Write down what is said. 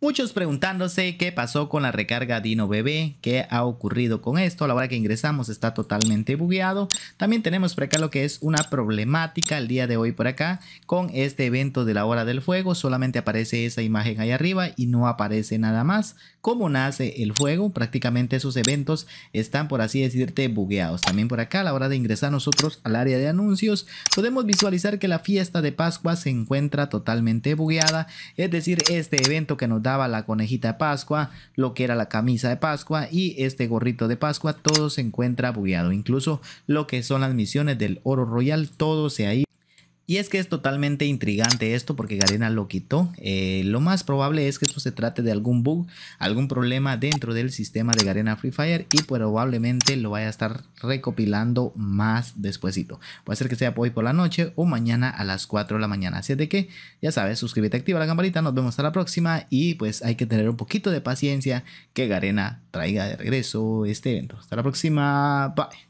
Muchos preguntándose qué pasó con la recarga Dino Bebé, qué ha ocurrido con esto. A la hora que ingresamos está totalmente bugueado. También tenemos por acá lo que es una problemática el día de hoy por acá con este evento de la hora del fuego. Solamente aparece esa imagen ahí arriba y no aparece nada más. Cómo nace el fuego, prácticamente esos eventos están por así decirte bugueados. También por acá a la hora de ingresar nosotros al área de anuncios podemos visualizar que la fiesta de Pascua se encuentra totalmente bugueada. Es decir, este evento que nos da daba la conejita de Pascua, lo que era la camisa de Pascua y este gorrito de Pascua, todo se encuentra bugueado. Incluso lo que son las misiones del oro royal, todo se ha ido. Y es que es totalmente intrigante esto porque Garena lo quitó. Eh, lo más probable es que esto se trate de algún bug, algún problema dentro del sistema de Garena Free Fire y probablemente lo vaya a estar recopilando más despuesito. Puede ser que sea hoy por la noche o mañana a las 4 de la mañana. Así de que ya sabes, suscríbete, activa la campanita, nos vemos hasta la próxima y pues hay que tener un poquito de paciencia que Garena traiga de regreso este evento. Hasta la próxima, bye.